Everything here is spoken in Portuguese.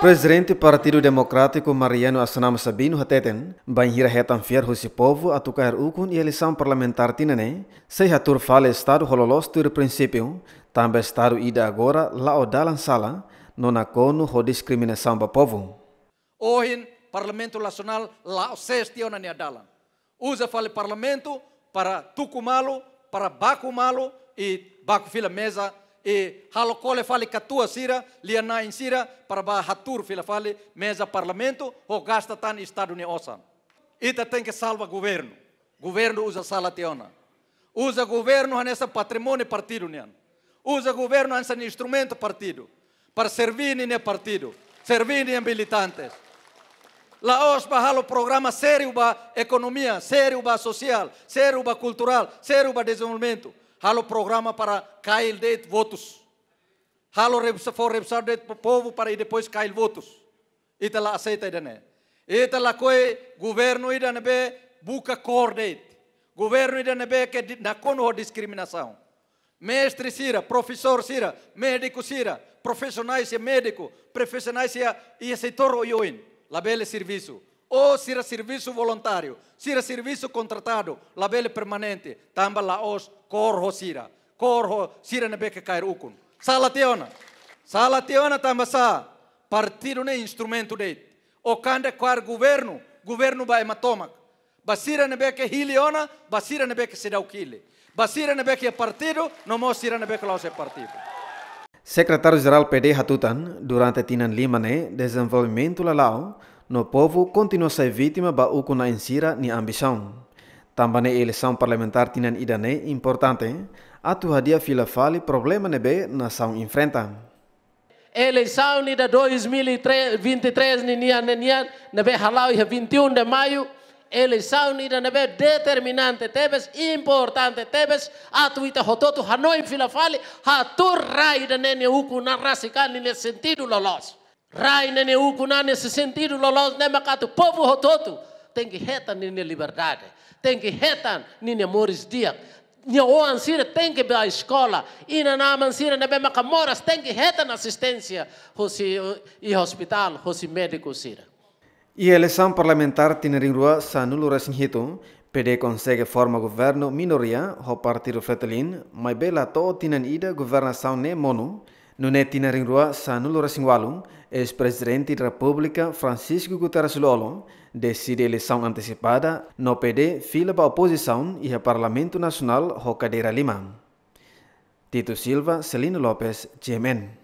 Presidente Partido Democrático Mariano Asnam Sabino Hateten, banhira a hetan fiar husi povo atukar ukun e eleição parlamentar tinene, sei hatur fala Estado hololos tur princípio, também Estado ida agora laodalan sala, nona kono ho discriminação ba povo. Ohin Parlamento Nacional lao na ne adalan. Usa fale Parlamento para tucumalo, para bacumalo e bacufila mesa e halo kole fale katua sira a sira para ba hatur fila fale mesa parlamento o gasta tan estado ne osan ita tem que salva governo governo usa sala teona usa governo nessa patrimônio partido ne usa governo nessa instrumento partido para servir ne partido servir ne militantes Laos ba halo programa sério ba economia, sério ba social, sério ba cultural, sério ba desenvolvimento o programa para cair de votos. Halo for revisar de povo para depois cair votos. Itala aceita tal a koi governo né be buca cordate. Governo né be que na cono discriminação. Mestre Cira, professor Cira, médico Cira, profissionais é é- e médico, profissionais e setor oioin. Labele serviço ou si era voluntário, voluntario, si era contratado, label permanente, tamba la os corro sira, corro sira nebeke kair ukun. Salationa, salationa tamba sa, partido ne instrumento de, o kande kwar governo, governo ba hematomak, basira nebeke hiliona, basira sira sedaukile, basira nebeke partido, no mo sira nebeke lause partido. Secretário-Geral PD Hatutan, durante Tinan Limane, desenvolvimento lalau, no povo continua a ser vítima ba uku na insira ni ambição. Também a eleição parlamentar tinan idane importante, atu hadia fila fale problema nebe são enfrenta. Eleição ni da 2023 ni nia nian nebe halau 21 de maio eleição ni da nebe determinante tebes importante tebes atu ita hototu hanoi fila fale hatu rai da nene uku na rasikan ni sentido lolos. Rai neneu kuna nesse sentido, lolos nem né, macato, povo rototo, tem que retar nina liberdade, tem que retar nina mores dia. Nia o ansira tem que ir escola, ina na nama ansira nebe né, macamoras tem que retar na assistência, hosi eh, i hospital, hosi médico sira. E eleição parlamentar Tinaringrua sanulu rasinhito, PD consegue forma governo minoria, o partido Fretelin, mas bela to tinen ida governação ne mono, Nuneti Naringrua Sanulora Singwalung, ex-presidente da República Francisco Guterres Lolo, decide eleição antecipada no PD fila para a oposição e a Parlamento Nacional Rocadeira Lima. Tito Silva, Celino Lopes, GMN.